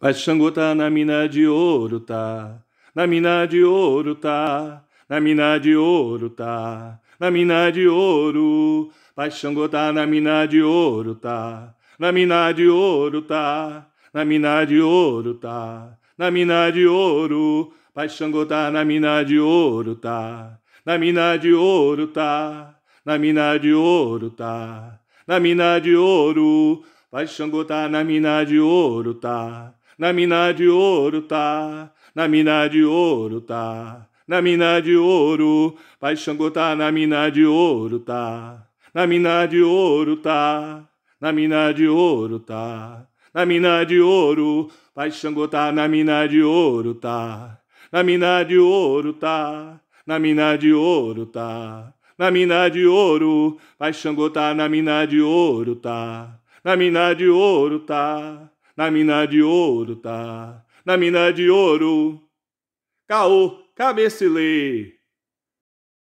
Mas Xangô tá na mina de ouro, tá? Na mina de ouro, tá? Na mina de ouro, tá? Na mina de ouro. Pai Xangô tá na mina de ouro, tá? Na mina de ouro, tá? Na mina de ouro, tá? Na mina de ouro. Pai Xangô tá na mina de ouro, tá? Na mina de ouro, tá? Na mina de ouro, tá? Na mina de ouro. Pai Xangô tá na mina de ouro, tá? na mina de ouro tá, na mina de ouro tá, na mina de ouro, Pai Xangô tá na mina de ouro tá, na mina de ouro tá, na mina de ouro tá, na mina de ouro, Pai Xangô tá na mina de ouro tá, na mina de ouro tá, na mina de ouro tá, na mina de ouro, Pai Xangô tá na mina de ouro tá, na mina de ouro tá na mina de ouro tá, na mina de ouro. Caô, cabecilei,